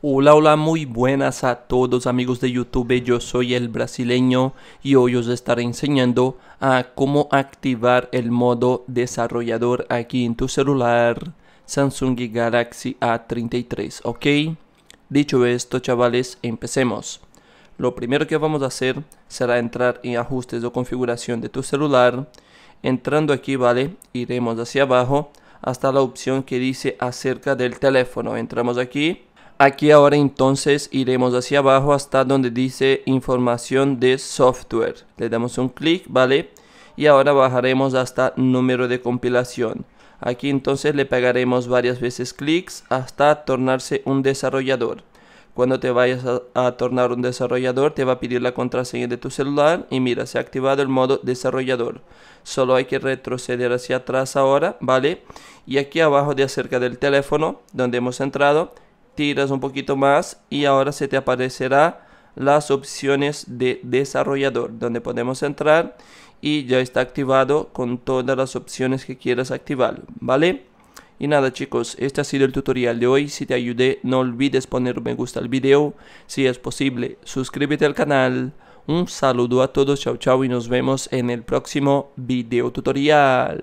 Hola, hola, muy buenas a todos amigos de YouTube, yo soy el brasileño y hoy os estaré enseñando a cómo activar el modo desarrollador aquí en tu celular Samsung Galaxy A33, ¿ok? Dicho esto, chavales, empecemos. Lo primero que vamos a hacer será entrar en ajustes o configuración de tu celular. Entrando aquí, ¿vale? Iremos hacia abajo hasta la opción que dice acerca del teléfono. Entramos aquí Aquí ahora entonces iremos hacia abajo hasta donde dice información de software. Le damos un clic, ¿vale? Y ahora bajaremos hasta número de compilación. Aquí entonces le pegaremos varias veces clics hasta tornarse un desarrollador. Cuando te vayas a, tornar un desarrollador te va a pedir la contraseña de tu celular y mira, se ha activado el modo desarrollador. Solo hay que retroceder hacia atrás ahora, ¿vale? Y aquí abajo de acerca del teléfono donde hemos entrado tiras un poquito más y ahora se te aparecerá las opciones de desarrollador donde podemos entrar y ya está activado con todas las opciones que quieras activar vale y nada chicos, este ha sido el tutorial de hoy, si te ayudé no olvides poner me gusta al video, si es posible suscríbete al canal, un saludo a todos, chao chao y nos vemos en el próximo video tutorial.